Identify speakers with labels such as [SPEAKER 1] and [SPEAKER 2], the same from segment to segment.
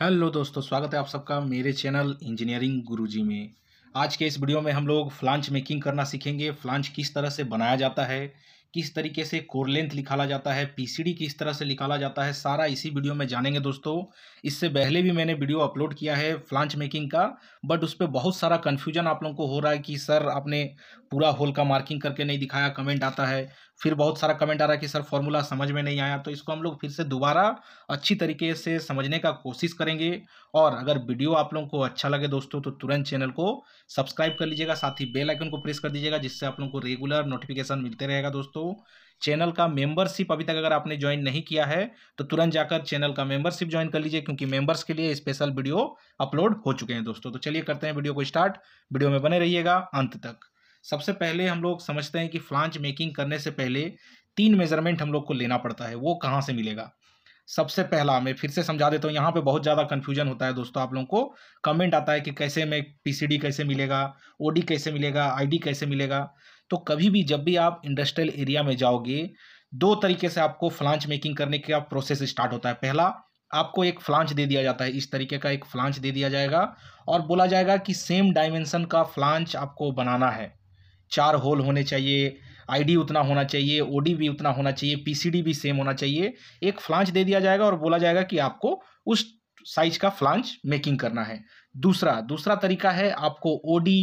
[SPEAKER 1] hello दोस्तों स्वागत है आप सबका मेरे चैनल इंजीनियरिंग गुरुजी में आज के इस वीडियो में हम लोग फ्लांच मेकिंग करना सीखेंगे फ्लांच किस तरह से बनाया जाता है किस तरीके से कोर लेंथ निकाला जाता है पीसीडी किस तरह से निकाला जाता है सारा इसी वीडियो में जानेंगे दोस्तों इससे पहले भी मैंने वीडियो अपलोड किया है फ्लांच मेकिंग का बट उस पर बहुत सारा कन्फ्यूजन आप लोगों को हो रहा है कि सर आपने पूरा होल का मार्किंग करके नहीं दिखाया कमेंट आता है फिर बहुत सारा कमेंट आ रहा है कि सर फॉर्मूला समझ में नहीं आया तो इसको हम लोग फिर से दोबारा अच्छी तरीके से समझने का कोशिश करेंगे और अगर वीडियो आप लोगों को अच्छा लगे दोस्तों तो तुरंत चैनल को सब्सक्राइब कर लीजिएगा साथ ही बेल आइकन को प्रेस कर दीजिएगा जिससे आप लोगों को रेगुलर नोटिफिकेशन मिलते रहेगा दोस्तों चैनल का मेंबरशिप अभी तक अगर आपने ज्वाइन नहीं किया है तो तुरंत जाकर चैनल का मेंबरशिप ज्वाइन कर लीजिए क्योंकि मेंबर्स के लिए स्पेशल वीडियो अपलोड हो चुके हैं दोस्तों तो चलिए करते हैं वीडियो को स्टार्ट वीडियो में बने रहिएगा अंत तक सबसे पहले हम लोग समझते हैं कि फ्लांच मेकिंग करने से पहले तीन मेजरमेंट हम लोग को लेना पड़ता है वो कहाँ से मिलेगा सबसे पहला मैं फिर से समझा देता हूँ यहाँ पे बहुत ज़्यादा कन्फ्यूजन होता है दोस्तों आप लोगों को कमेंट आता है कि कैसे मैं पीसीडी कैसे मिलेगा ओडी कैसे मिलेगा आईडी कैसे मिलेगा तो कभी भी जब भी आप इंडस्ट्रियल एरिया में जाओगे दो तरीके से आपको फ्लांच मेकिंग करने का प्रोसेस स्टार्ट होता है पहला आपको एक फ्लांच दे दिया जाता है इस तरीके का एक फ्लांच दे दिया जाएगा और बोला जाएगा कि सेम डायमेंशन का फ्लांच आपको बनाना है चार होल होने चाहिए आईडी उतना होना चाहिए ओडी भी उतना होना चाहिए पीसीडी भी सेम होना चाहिए एक फ्लांच दे दिया जाएगा और बोला जाएगा कि आपको उस साइज का फ्लांच मेकिंग करना है दूसरा दूसरा तरीका है आपको ओडी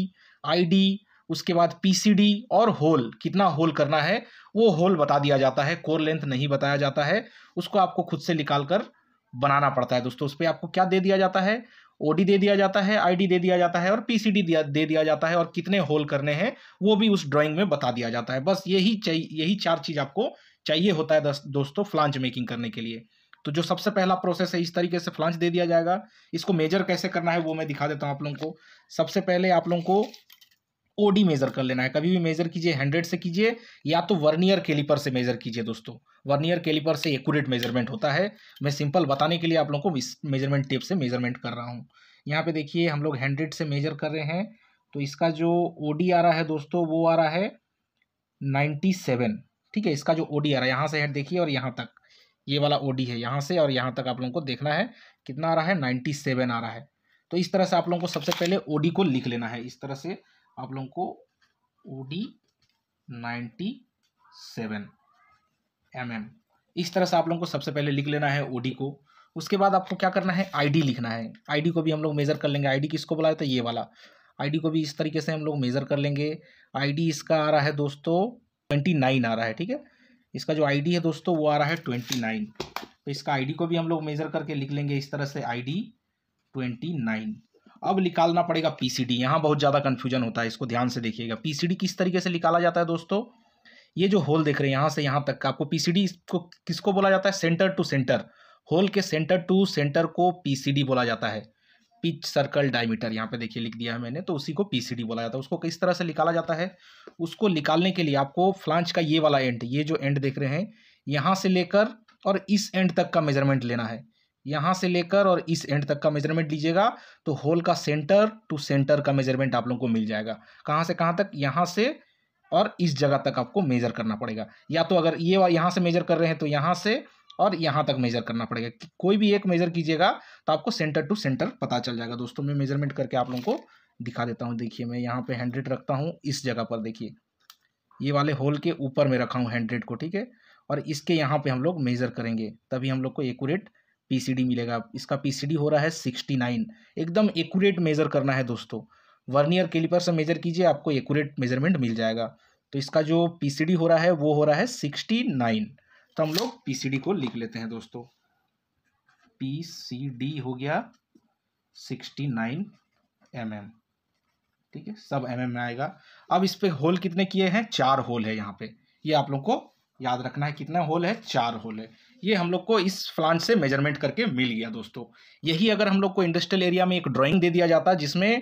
[SPEAKER 1] आईडी उसके बाद पीसीडी और होल कितना होल करना है वो होल बता दिया जाता है कोर लेंथ नहीं बताया जाता है उसको आपको खुद से निकाल कर बनाना पड़ता है दोस्तों उस पर आपको क्या दे दिया जाता है ओडी दे दिया जाता है आईडी दे दिया जाता है और पीसीडी दिया दे दिया जाता है और कितने होल करने हैं वो भी उस ड्राइंग में बता दिया जाता है बस यही चाहिए यही चार चीज़ आपको चाहिए होता है दोस्तों फ्लांच मेकिंग करने के लिए तो जो सबसे पहला प्रोसेस है इस तरीके से फ्लांच दे दिया जाएगा इसको मेजर कैसे करना है वो मैं दिखा देता हूँ आप लोगों को सबसे पहले आप लोगों को ओडी मेज़र कर लेना है कभी भी मेज़र कीजिए हंड्रेड से कीजिए या तो वर्नियर केलीपर से मेज़र कीजिए दोस्तों वर्नियर केलीपर से एकूरेट मेज़रमेंट होता है मैं सिंपल बताने के लिए आप लोगों को इस मेज़रमेंट टेप से मेज़रमेंट कर रहा हूँ यहाँ पे देखिए हम लोग हंड्रेड से मेज़र कर रहे हैं तो इसका जो ओ आ रहा है दोस्तों वो आ रहा है नाइन्टी सेवन ठीक है इसका जो ओ आ रहा है यहाँ से हेड देखिए और यहाँ तक ये वाला ओ है यहाँ से और यहाँ तक आप लोगों को देखना है कितना आ रहा है नाइन्टी सेवन आ रहा है तो इस तरह से आप लोगों को सबसे पहले ओ को लिख लेना है इस तरह से आप लोगों को O D ninety seven M M इस तरह से आप लोगों को सबसे पहले लिख लेना है ओ डी को उसके बाद आपको क्या करना है आई डी लिखना है आई डी को भी हम लोग मेज़र कर लेंगे आई डी किसको बोला जाता है ये वाला आई डी को भी इस तरीके से हम लोग मेज़र कर लेंगे आई डी इसका आ रहा है दोस्तों ट्वेंटी नाइन आ रहा है ठीक है इसका जो आई डी है दोस्तों वो आ रहा है ट्वेंटी नाइन तो इसका आई डी को भी हम लोग मेज़र करके लिख लेंगे इस तरह से आई डी ट्वेंटी नाइन अब निकालना पड़ेगा पीसीडी यहाँ बहुत ज़्यादा कन्फ्यूजन होता है इसको ध्यान से देखिएगा पीसीडी किस तरीके से निकाला जाता है दोस्तों ये जो होल देख रहे हैं यहाँ से यहाँ तक का आपको पीसीडी इसको किसको बोला जाता है सेंटर टू सेंटर होल के सेंटर टू सेंटर को पीसीडी बोला जाता है पिच सर्कल डायमीटर यहाँ पे देखिए लिख दिया है मैंने तो उसी को पीसीडी बोला जाता है उसको किस तरह से निकाला जाता है उसको निकालने के लिए आपको फ्लांच का ये वाला एंड ये जो एंड देख रहे हैं यहाँ से लेकर और इस एंड तक का मेजरमेंट लेना है यहाँ से लेकर और इस एंड तक का मेजरमेंट लीजिएगा तो होल का सेंटर टू सेंटर का मेजरमेंट आप लोगों को मिल जाएगा कहाँ से कहाँ तक यहाँ से और इस जगह तक आपको मेजर करना पड़ेगा या तो अगर ये यहाँ से मेजर कर रहे हैं तो यहाँ से और यहाँ तक मेजर करना पड़ेगा कोई भी एक मेजर कीजिएगा तो आपको सेंटर टू सेंटर पता चल जाएगा दोस्तों मैं मेजरमेंट करके आप लोगों को दिखा देता हूँ देखिए मैं यहाँ पे हैंड्रेड रखता हूँ इस जगह पर देखिए ये वाले होल के ऊपर में रखा हूँ हैंड्रेड को ठीक है और इसके यहाँ पे हम लोग मेजर करेंगे तभी हम लोग को एकूरेट पीसीडी मिलेगा इसका पीसीडी हो रहा है सिक्सटी नाइन एकदम एक्यूरेट मेज़र करना है दोस्तों वर्नियर कैलिपर से मेज़र कीजिए आपको एक्यूरेट मेजरमेंट मिल जाएगा तो इसका जो पीसीडी हो रहा है वो हो रहा है सिक्सटी नाइन तो हम लोग पीसीडी को लिख लेते हैं दोस्तों पीसीडी हो गया सिक्सटी नाइन एम एम ठीक है सब एम एम में आएगा अब इस पर होल कितने किए हैं चार होल है यहाँ पे ये आप लोग को याद रखना है कितना होल है चार होल है ये हम लोग को इस फ्लांच से मेजरमेंट करके मिल गया दोस्तों यही अगर हम लोग को इंडस्ट्रियल एरिया में एक ड्राइंग दे दिया जाता जिसमें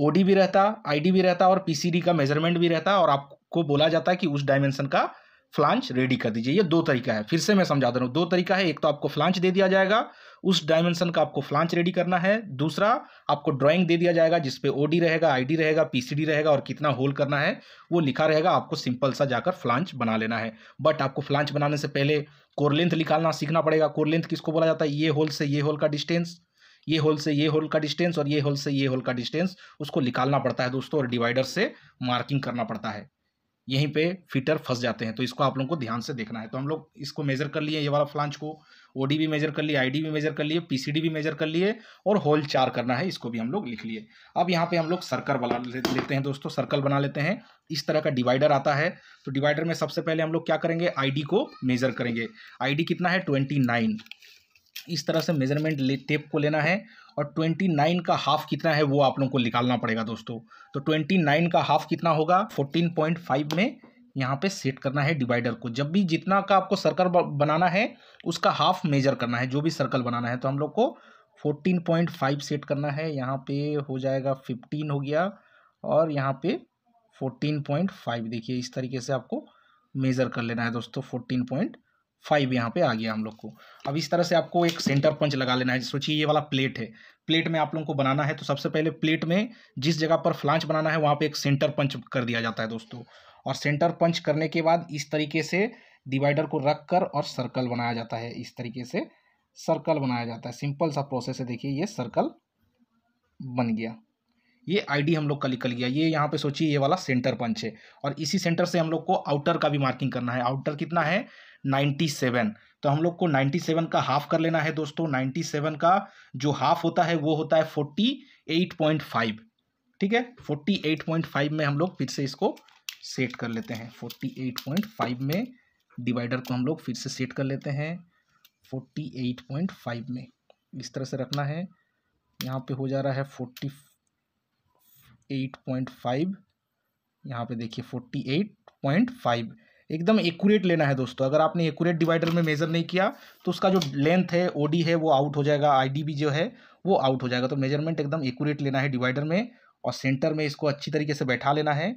[SPEAKER 1] ओ भी रहता आई भी रहता और पी का मेजरमेंट भी रहता और आपको बोला जाता कि उस डायमेंशन का फ्लांच रेडी कर दीजिए ये दो तरीका है फिर से मैं समझा दे रहा हूँ दो तरीका है एक तो आपको फ्लांच दे दिया जाएगा उस डायमेंशन का आपको फ्लांच रेडी करना है दूसरा आपको ड्राइंग दे दिया जाएगा जिसपे ओ डी रहेगा आई डी रहेगा पी सी डी रहेगा और कितना होल करना है वो लिखा रहेगा आपको सिंपल सा जाकर फ्लांच बना लेना है बट आपको फ्लांच बनाने से पहले कोर लेंथ निकालना सीखना पड़ेगा कोर किसको बोला जाता है ये होल से ये होल का डिस्टेंस ये होल से ये होल का डिस्टेंस और ये होल से ये होल का डिस्टेंस उसको निकालना पड़ता है दोस्तों और डिवाइडर से मार्किंग करना पड़ता है यहीं पे फिटर फंस जाते हैं तो इसको आप लोगों को ध्यान से देखना है तो हम लोग इसको मेजर कर लिए ये वाला फ्लांच को ओडी भी मेजर कर लिए आईडी भी मेजर कर लिए पीसीडी भी मेजर कर लिए और होल चार करना है इसको भी हम लोग लिख लिए अब यहाँ पे हम लोग सर्कल बना लेते हैं दोस्तों सर्कल बना लेते हैं इस तरह का डिवाइडर आता है तो डिवाइडर में सबसे पहले हम लोग क्या करेंगे आईडी को मेज़र करेंगे आईडी कितना है ट्वेंटी नाइन इस तरह से मेजरमेंट ले टेप को लेना है और ट्वेंटी नाइन का हाफ कितना है वो आप लोग को निकालना पड़ेगा दोस्तों तो ट्वेंटी नाइन का हाफ कितना होगा फोर्टीन पॉइंट फाइव में यहाँ पे सेट करना है डिवाइडर को जब भी जितना का आपको सर्कल बनाना है उसका हाफ मेजर करना है जो भी सर्कल बनाना है तो हम लोग को फोर्टीन पॉइंट फाइव सेट करना है यहाँ पे हो जाएगा फिफ्टीन हो गया और यहाँ पे फोर्टीन पॉइंट फाइव देखिए इस तरीके से आपको मेज़र कर लेना है दोस्तों फोर्टीन पॉइंट फाइव यहाँ पे आ गया हम लोग को अब इस तरह से आपको एक सेंटर पंच लगा लेना है सोचिए ये वाला प्लेट है प्लेट में आप लोगों को बनाना है तो सबसे पहले प्लेट में जिस जगह पर फ्लांच बनाना है वहाँ पे एक सेंटर पंच कर दिया जाता है दोस्तों और सेंटर पंच करने के बाद इस तरीके से डिवाइडर को रख कर और सर्कल बनाया जाता है इस तरीके से सर्कल बनाया जाता है सिंपल सा प्रोसेस है देखिए ये सर्कल बन गया ये आईडी हम लोग का निकल गया ये यहाँ पे सोचिए ये वाला सेंटर पंच है और इसी सेंटर से हम लोग को आउटर का भी मार्किंग करना है आउटर कितना है 97 तो हम लोग को 97 का हाफ कर लेना है दोस्तों 97 का जो हाफ होता है वो होता है 48.5 ठीक है 48.5 में हम लोग फिर से इसको सेट कर लेते हैं 48.5 में डिवाइडर को हम लोग फिर से सेट कर लेते हैं फोर्टी में इस तरह से रखना है यहाँ पे हो जा रहा है 40 एट पॉइंट फाइव यहाँ पे देखिए फोर्टी एट पॉइंट फाइव एकदम एक्यूरेट लेना है दोस्तों अगर आपने एक्यूरेट डिवाइडर में मेजर नहीं किया तो उसका जो लेंथ है ओडी है वो आउट हो जाएगा आईडी भी जो है वो आउट हो जाएगा तो मेजरमेंट एकदम एक्यूरेट लेना है डिवाइडर में और सेंटर में इसको अच्छी तरीके से बैठा लेना है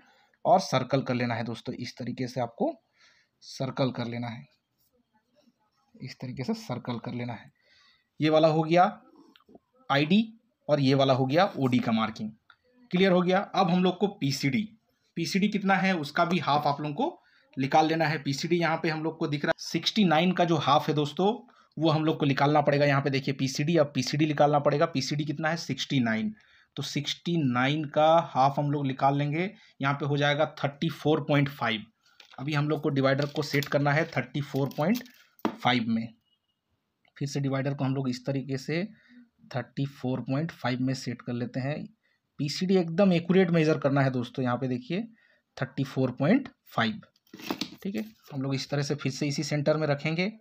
[SPEAKER 1] और सर्कल कर लेना है दोस्तों इस तरीके से आपको सर्कल कर लेना है इस तरीके से सर्कल कर लेना है ये वाला हो गया आईडी और ये वाला हो गया ओडी का मार्किंग क्लियर हो गया अब हम लोग को पीसीडी पीसीडी कितना है उसका भी हाफ आप लोगों को निकाल लेना है पीसीडी यहाँ पे हम लोग को दिख रहा है सिक्सटी नाइन का जो हाफ है दोस्तों वो हम लोग को निकालना पड़ेगा यहाँ पे देखिए पीसीडी अब पीसीडी निकालना पड़ेगा पीसीडी कितना है सिक्सटी नाइन तो सिक्सटी नाइन का हाफ हम लोग निकाल लेंगे यहाँ पे हो जाएगा थर्टी फोर पॉइंट फाइव अभी हम लोग को डिवाइडर को सेट करना है थर्टी फोर पॉइंट फाइव में फिर से डिवाइडर को हम लोग इस तरीके से थर्टी फोर पॉइंट फाइव में सेट कर लेते हैं पीसीडी एकदम एक्यूरेट मेज़र करना है दोस्तों यहाँ पे देखिए थर्टी फोर पॉइंट फाइव ठीक है हम लोग इस तरह से फिर से इसी सेंटर में रखेंगे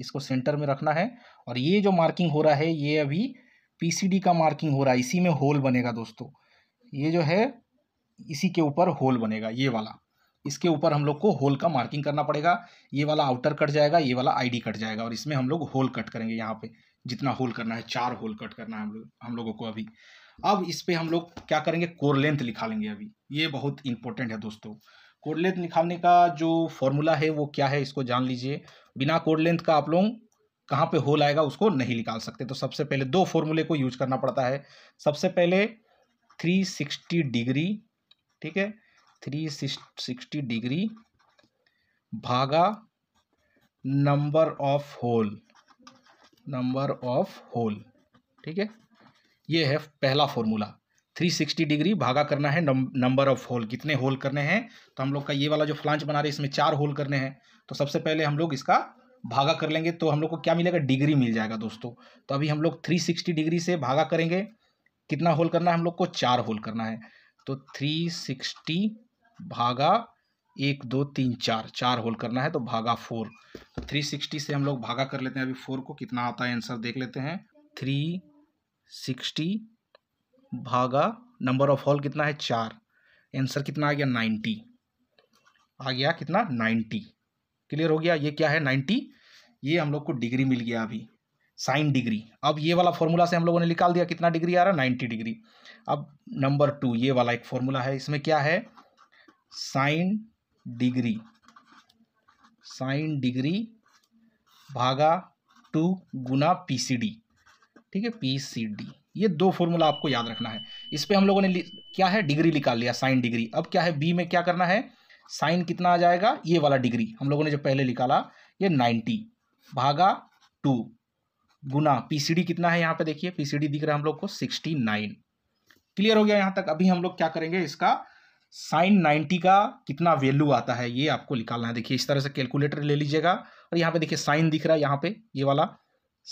[SPEAKER 1] इसको सेंटर में रखना है और ये जो मार्किंग हो रहा है ये अभी पीसीडी का मार्किंग हो रहा है इसी में होल बनेगा दोस्तों ये जो है इसी के ऊपर होल बनेगा ये वाला इसके ऊपर हम लोग को होल का मार्किंग करना पड़ेगा ये वाला आउटर कट जाएगा ये वाला आईडी कट जाएगा और इसमें हम लोग होल कट करेंगे यहाँ पे जितना होल करना है चार होल कट करना है हम लोग हम लोगों को अभी अब इस पर हम लोग क्या करेंगे कोर लेंथ लिखा लेंगे अभी ये बहुत इंपॉर्टेंट है दोस्तों कोर लेंथ निकालने का जो फॉर्मूला है वो क्या है इसको जान लीजिए बिना कोर लेंथ का आप लोग कहाँ पे होल आएगा उसको नहीं निकाल सकते तो सबसे पहले दो फॉर्मूले को यूज करना पड़ता है सबसे पहले थ्री सिक्सटी डिग्री ठीक है थ्री सिक्सटी डिग्री भागा number of hole number of hole ठीक है ये है पहला फॉर्मूला 360 डिग्री भागा करना है नंबर ऑफ होल कितने होल करने हैं तो हम लोग का ये वाला जो फ्लांच बना रहे हैं इसमें चार होल करने हैं तो सबसे पहले हम लोग इसका भागा कर लेंगे तो हम लोग को क्या मिलेगा डिग्री मिल जाएगा दोस्तों तो अभी हम लोग 360 डिग्री से भागा करेंगे कितना होल करना है हम लोग को चार होल करना है तो 360 भागा एक दो तीन चार चार होल करना है तो भागा फोर तो सिक्सटी से हम लोग भागा कर लेते हैं अभी फोर को कितना आता है आंसर देख लेते हैं थ्री सिक्सटी भागा नंबर ऑफ हॉल कितना है चार आंसर कितना आ गया नाइन्टी आ गया कितना नाइन्टी क्लियर हो गया ये क्या है नाइन्टी ये हम लोग को डिग्री मिल गया अभी साइन डिग्री अब ये वाला फॉर्मूला से हम लोगों ने निकाल दिया कितना डिग्री आ रहा है नाइन्टी डिग्री अब नंबर टू ये वाला एक फॉर्मूला है इसमें क्या है साइन डिग्री साइन डिग्री भागा टू गुना डी ठीक है पी सी डी ये दो फॉर्मूला आपको याद रखना है इस पर हम लोगों ने क्या है डिग्री निकाल लिया साइन डिग्री अब क्या है बी में क्या करना है साइन कितना आ जाएगा ये वाला डिग्री हम लोगों ने जो पहले निकाला ये नाइन्टी भागा टू गुना पीसीडी कितना है यहाँ पे देखिए पीसीडी दिख रहा है हम लोग को सिक्सटी नाइन क्लियर हो गया यहाँ तक अभी हम लोग क्या करेंगे इसका साइन नाइन्टी का कितना वैल्यू आता है ये आपको निकालना है देखिए इस तरह से कैलकुलेटर ले लीजिएगा और यहाँ पे देखिए साइन दिख रहा है यहाँ पे ये वाला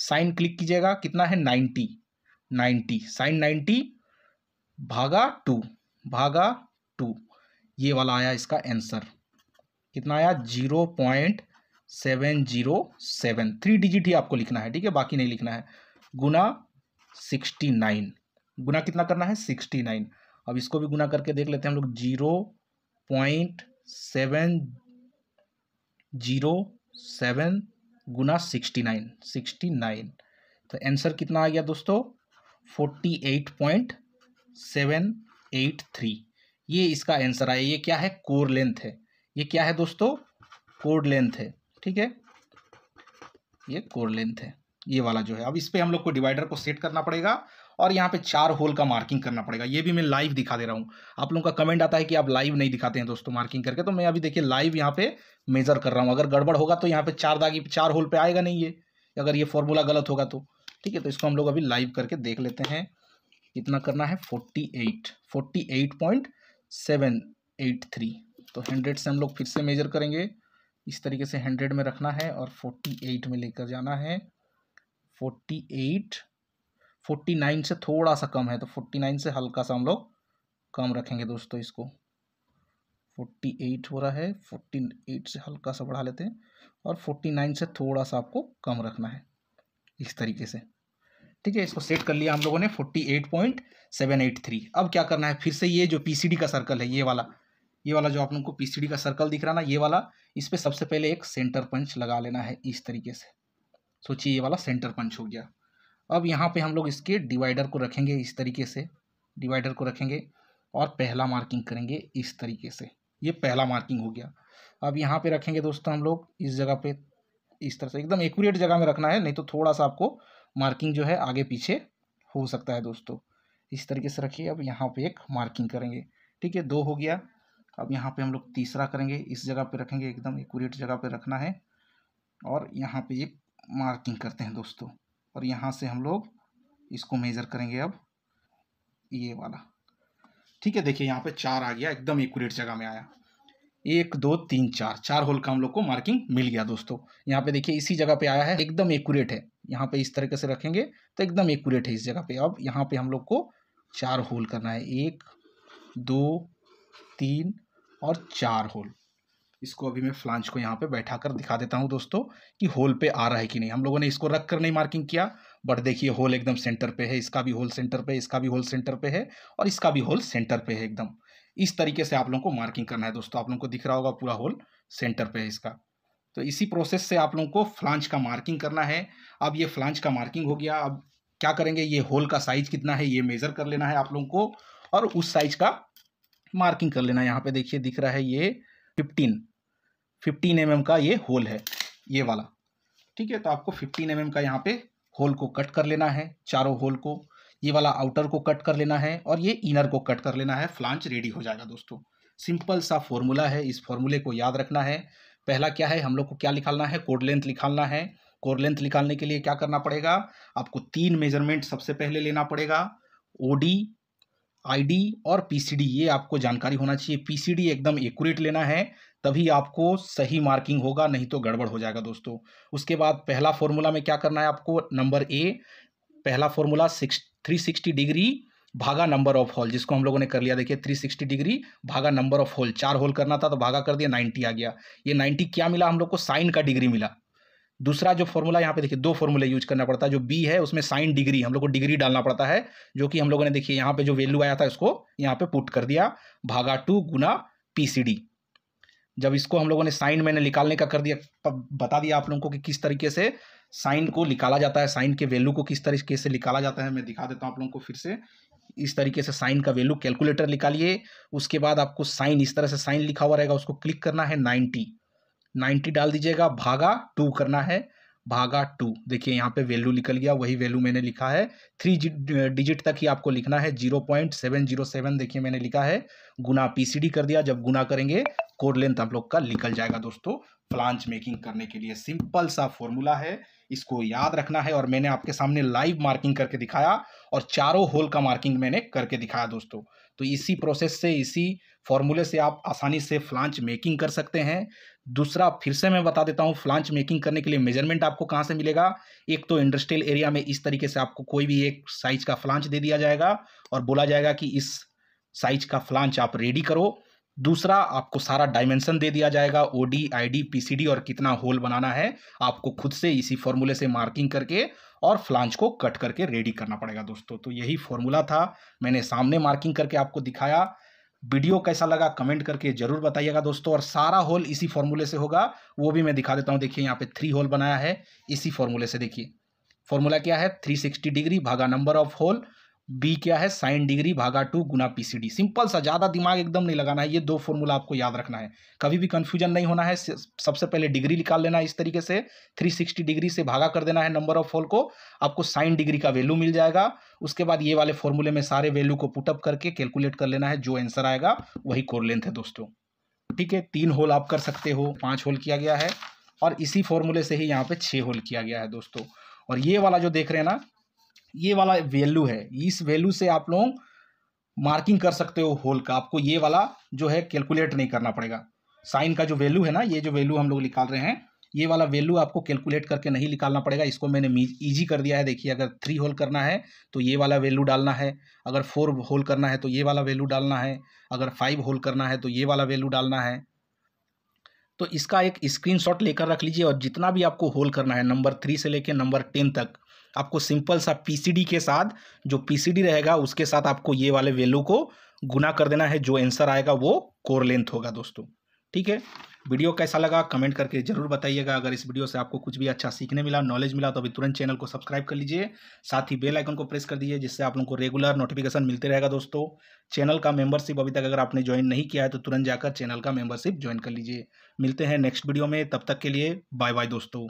[SPEAKER 1] साइन क्लिक कीजिएगा कितना है नाइन्टी नाइन्टी साइन नाइन्टी भागा टू भागा टू ये वाला आया इसका आंसर कितना आया zero point seven zero seven three digit ही आपको लिखना है ठीक है बाकी नहीं लिखना है गुना सिक्सटी नाइन गुना कितना करना है सिक्सटी नाइन अब इसको भी गुना करके देख लेते हैं हम लोग zero point seven zero seven गुना सिक्सटी नाइन सिक्सटी नाइन तो आंसर कितना आ गया दोस्तों forty eight point seven eight three ये इसका आंसर आया ये क्या है कोर लेंथ है ये क्या है दोस्तों कोर लेंथ है ठीक है ये कोर लेंथ है ये वाला जो है अब इस पर हम लोग को डिवाइडर को सेट करना पड़ेगा और यहाँ पे चार होल का मार्किंग करना पड़ेगा ये भी मैं लाइव दिखा दे रहा हूँ आप लोगों का कमेंट आता है कि आप लाइव नहीं दिखाते हैं दोस्तों मार्किंग करके तो मैं अभी देखिए लाइव यहाँ पे मेजर कर रहा हूँ अगर गड़बड़ होगा तो यहाँ पे चार दागी चार होल पे आएगा नहीं ये अगर ये फॉर्मूला गलत होगा तो ठीक है तो इसको हम लोग अभी लाइव करके देख लेते हैं कितना करना है forty eight forty eight point seven eight three तो हंड्रेड से हम लोग फिर से मेजर करेंगे इस तरीके से हंड्रेड में रखना है और फोर्टी एट में लेकर जाना है फोर्टी एट फोर्टी नाइन से थोड़ा सा कम है तो फोर्टी नाइन से हल्का सा हम लोग कम रखेंगे दोस्तों इसको फोर्टी एट हो रहा है फोर्टी एट से हल्का सा बढ़ा लेते हैं और फोर्टी नाइन से थोड़ा सा आपको कम रखना है इस तरीके से ठीक है इसको सेट कर लिया हम लोगों ने forty eight point seven eight three अब क्या करना है फिर से ये जो डी का सर्कल है ये वाला ये वाला जो आप लोग को डी का सर्कल दिख रहा ना ये वाला इस पर सबसे पहले एक सेंटर पंच लगा लेना है इस तरीके से सोचिए ये वाला सेंटर पंच हो गया अब यहाँ पे हम लोग इसके डिवाइडर को रखेंगे इस तरीके से डिवाइडर को रखेंगे और पहला मार्किंग करेंगे इस तरीके से ये पहला मार्किंग हो गया अब यहाँ पे रखेंगे दोस्तों हम लोग इस जगह पे इस तरह से एकदम एक्यूरेट जगह में रखना है नहीं तो थोड़ा सा आपको मार्किंग जो है आगे पीछे हो सकता है दोस्तों इस तरीके से रखिए अब यहाँ पर एक मार्किंग करेंगे ठीक है दो हो गया अब यहाँ पर हम लोग तीसरा करेंगे इस जगह पर रखेंगे एकदम एकट जगह पर रखना है और यहाँ पर एक मार्किंग करते हैं दोस्तों और यहाँ से हम लोग इसको मेज़र करेंगे अब ये वाला ठीक है देखिए यहाँ पे चार आ गया एकदम एकूरेट जगह में आया एक दो तीन चार चार होल का हम लोग को मार्किंग मिल गया दोस्तों यहाँ पे देखिए इसी जगह पे आया है एकदम एकूरेट है यहाँ पे इस तरीके से रखेंगे तो एकदम एकूरेट है इस जगह पे अब यहाँ पे हम लोग को चार होल करना है एक दो तीन और चार होल इसको अभी मैं फ्लांच को यहाँ पे बैठा कर दिखा देता हूँ दोस्तों कि होल पे आ रहा है कि नहीं हम लोगों ने इसको रख कर नहीं मार्किंग किया बट देखिए होल एकदम सेंटर पे है इसका भी होल सेंटर पे इसका भी होल सेंटर पे है और इसका भी होल सेंटर पे है एकदम इस तरीके से आप लोगों को मार्किंग करना है दोस्तों आप लोगों को दिख रहा होगा पूरा होल सेंटर पे है इसका तो इसी प्रोसेस से आप लोगों को फ्लांच का मार्किंग करना है अब ये फ्लांच का मार्किंग हो गया अब क्या करेंगे ये होल का साइज कितना है ये मेज़र कर लेना है आप लोगों को और उस साइज का मार्किंग कर लेना है यहाँ पे देखिए दिख रहा है ये फिफ्टीन फिफ्टीन एम mm का ये होल है ये वाला ठीक है तो आपको फिफ्टीन एम mm का यहाँ पे होल को कट कर लेना है चारों होल को ये वाला आउटर को कट कर लेना है और ये इनर को कट कर लेना है फ्लांच रेडी हो जाएगा दोस्तों सिंपल सा फॉर्मूला है इस फॉर्मूले को याद रखना है पहला क्या है हम लोग को क्या निकालना है कोड लेंथ निकालना है कोर लेंथ निकालने के लिए क्या करना पड़ेगा आपको तीन मेजरमेंट सबसे पहले लेना पड़ेगा ओडी आईडी और पीसीडी ये आपको जानकारी होना चाहिए पीसीडी एकदम एक्यूरेट लेना है तभी आपको सही मार्किंग होगा नहीं तो गड़बड़ हो जाएगा दोस्तों उसके बाद पहला फॉर्मूला में क्या करना है आपको नंबर ए पहला formula six three sixty degree भागा नंबर ऑफ होल जिसको हम लोगों ने कर लिया देखिए थ्री सिक्सटी डिग्री भागा नंबर ऑफ होल चार होल करना था तो भागा कर दिया नाइन्टी आ गया ये नाइन्टी क्या मिला हम लोग को साइन का डिग्री मिला दूसरा जो फॉर्मूला यहाँ पे देखिए दो फॉर्मूला यूज करना पड़ता है जो बी है उसमें साइन डिग्री हम लोग को डिग्री डालना पड़ता है जो कि हम लोगों ने देखिए यहाँ पे जो वैल्यू आया था इसको यहाँ पे पुट कर दिया भागा टू गुना डी जब इसको हम लोगों ने साइन मैंने निकालने का कर दिया बता दिया आप लोगों को कि किस तरीके से साइन को निकाला जाता है साइन के वैल्यू को किस तरीके से निकाला जाता है मैं दिखा देता हूँ आप लोगों को फिर से इस तरीके से साइन का वैल्यू कैलकुलेटर निकालिए उसके बाद आपको साइन इस तरह से साइन लिखा हुआ रहेगा उसको क्लिक करना है नाइन्टी 90 डाल दीजिएगा भागा टू करना है भागा टू देखिए यहाँ पे वैल्यू निकल गया वही वैल्यू मैंने लिखा है थ्री डिजिट तक ही आपको लिखना है zero point seven zero seven देखिए मैंने लिखा है गुना पीसीडी कर दिया जब गुना करेंगे कोर लेंथ आप लोग का निकल जाएगा दोस्तों फ्लांच मेकिंग करने के लिए सिंपल सा फॉर्मूला है इसको याद रखना है और मैंने आपके सामने लाइव मार्किंग करके दिखाया और चारों होल का मार्किंग मैंने करके दिखाया दोस्तों तो इसी प्रोसेस से इसी फॉर्मूले से आप आसानी से फ्लांच मेकिंग कर सकते हैं दूसरा फिर से मैं बता देता हूँ फ्लांच मेकिंग करने के लिए मेजरमेंट आपको कहाँ से मिलेगा एक तो इंडस्ट्रियल एरिया में इस तरीके से आपको कोई भी एक साइज का फ्लांच दे दिया जाएगा और बोला जाएगा कि इस साइज का फ्लांच आप रेडी करो दूसरा आपको सारा डायमेंशन दे दिया जाएगा O D I D P C D और कितना होल बनाना है आपको खुद से इसी फॉर्मूले से मार्किंग करके और फ्लांच को कट करके रेडी करना पड़ेगा दोस्तों तो यही फॉर्मूला था मैंने सामने मार्किंग करके आपको दिखाया वीडियो कैसा लगा कमेंट करके जरूर बताइएगा दोस्तों और सारा होल इसी फॉर्मूले से होगा वो भी मैं दिखा देता हूँ देखिए यहाँ पे थ्री होल बनाया है इसी फॉर्मूले से देखिए फॉर्मूला क्या है थ्री सिक्सटी डिग्री भागा नंबर ऑफ होल बी क्या है साइन डिग्री भागा टू गुना पीसीडी सिंपल सा ज़्यादा दिमाग एकदम नहीं लगाना है ये दो फॉर्मूला आपको याद रखना है कभी भी कन्फ्यूजन नहीं होना है सबसे पहले डिग्री निकाल लेना है इस तरीके से 360 डिग्री से भागा कर देना है नंबर ऑफ होल को आपको साइन डिग्री का वैल्यू मिल जाएगा उसके बाद ये वाले फॉर्मूले में सारे वैल्यू को पुटअप करके कैलकुलेट कर लेना है जो आंसर आएगा वही कोर लेंथ है दोस्तों ठीक है तीन होल आप कर सकते हो पाँच होल किया गया है और इसी फॉर्मूले से ही यहाँ पे छः होल किया गया है दोस्तों और ये वाला जो देख रहे हैं ना ये वाला वैल्यू है इस वैल्यू से आप लोग मार्किंग कर सकते हो होल का आपको ये वाला जो है कैलकुलेट नहीं करना पड़ेगा साइन का जो वैल्यू है ना ये जो वैल्यू हम लोग निकाल रहे हैं ये वाला वैल्यू आपको कैलकुलेट करके नहीं निकालना पड़ेगा इसको मैंने ईजी कर दिया है देखिए अगर थ्री होल करना है तो ये वाला वैल्यू डालना है अगर फोर होल करना है तो ये वाला वैल्यू डालना है अगर फाइव होल करना है तो ये वाला वैल्यू डालना है तो इसका एक स्क्रीनशॉट लेकर रख लीजिए और जितना भी आपको होल करना है नंबर थ्री से लेकर नंबर टेन तक आपको सिंपल सा पीसीडी के साथ जो पीसीडी रहेगा उसके साथ आपको ये वाले वैल्यू को गुना कर देना है जो आंसर आएगा वो कोर लेंथ होगा दोस्तों ठीक है वीडियो कैसा लगा कमेंट करके जरूर बताइएगा अगर इस वीडियो से आपको कुछ भी अच्छा सीखने मिला नॉलेज मिला तो अभी तुरंत चैनल को सब्सक्राइब कर लीजिए साथ ही बेल आइकन को प्रेस कर दीजिए जिससे आप लोगों को रेगुलर नोटिफिकेशन मिलते रहेगा दोस्तों चैनल का मेंबरशिप अभी तक अगर आपने ज्वाइन नहीं किया है तो तुरंत जाकर चैनल का मेंबरशिप ज्वाइन कर लीजिए मिलते हैं नेक्स्ट वीडियो में तब तक के लिए बाय बाय दोस्तों